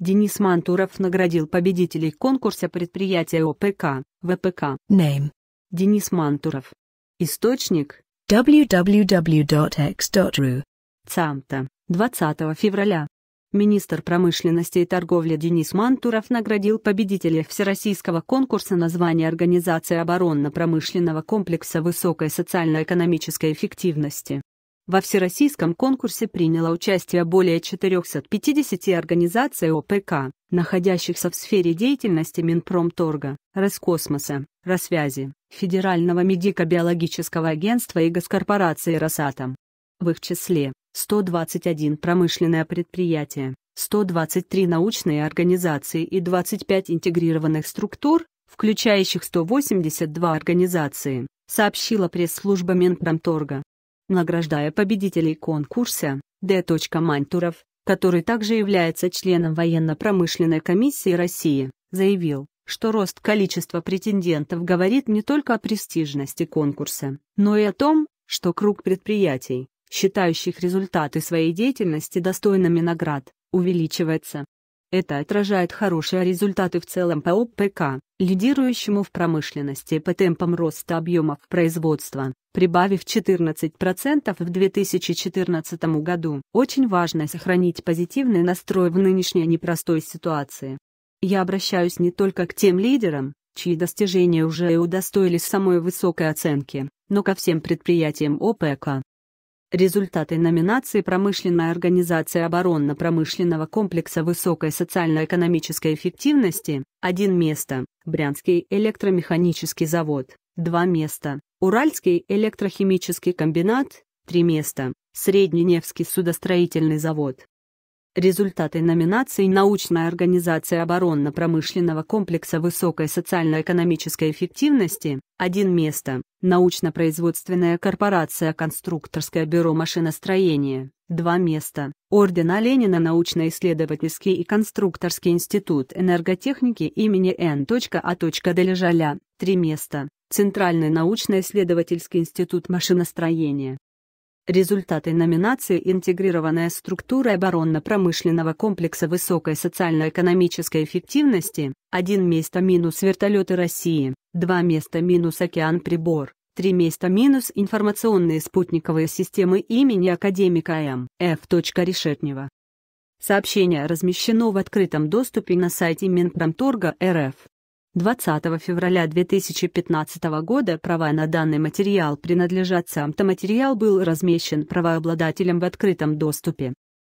Денис Мантуров наградил победителей конкурса предприятия ОПК, ВПК. Name. Денис Мантуров. Источник. www.x.ru. ЦАМТа. 20 февраля. Министр промышленности и торговли Денис Мантуров наградил победителей Всероссийского конкурса названия Организации оборонно-промышленного комплекса высокой социально-экономической эффективности. Во всероссийском конкурсе приняло участие более 450 организаций ОПК, находящихся в сфере деятельности Минпромторга, Роскосмоса, Росвязи, Федерального медико-биологического агентства и госкорпорации «Росатом». В их числе 121 промышленное предприятие, 123 научные организации и 25 интегрированных структур, включающих 182 организации, сообщила пресс-служба Минпромторга награждая победителей конкурса Д. Мантуров, который также является членом военно-промышленной комиссии России, заявил, что рост количества претендентов говорит не только о престижности конкурса, но и о том, что круг предприятий, считающих результаты своей деятельности достойными наград, увеличивается. Это отражает хорошие результаты в целом по ОПК, лидирующему в промышленности по темпам роста объемов производства, прибавив 14% в 2014 году. Очень важно сохранить позитивный настрой в нынешней непростой ситуации. Я обращаюсь не только к тем лидерам, чьи достижения уже удостоились самой высокой оценки, но ко всем предприятиям ОПК, Результаты номинации «Промышленная организация оборонно-промышленного комплекса высокой социально-экономической эффективности» – 1 место, Брянский электромеханический завод – 2 места, Уральский электрохимический комбинат – 3 места, Средненевский судостроительный завод Результаты номинаций «Научная организация оборонно-промышленного комплекса высокой социально-экономической эффективности» — один место, научно-производственная корпорация «Конструкторское бюро машиностроения» — два места, Орден Ленина научно-исследовательский и конструкторский институт энерготехники имени Н. А. Долежаля — три места, Центральный научно-исследовательский институт машиностроения Результаты номинации «Интегрированная структура оборонно-промышленного комплекса высокой социально-экономической эффективности» 1 место минус вертолеты России, 2 места минус океан прибор, 3 места минус информационные спутниковые системы имени академика М. Ф. Решетнева. Сообщение размещено в открытом доступе на сайте Минпромторга РФ. 20 февраля 2015 года права на данный материал принадлежат сам-то материал был размещен правообладателем в открытом доступе.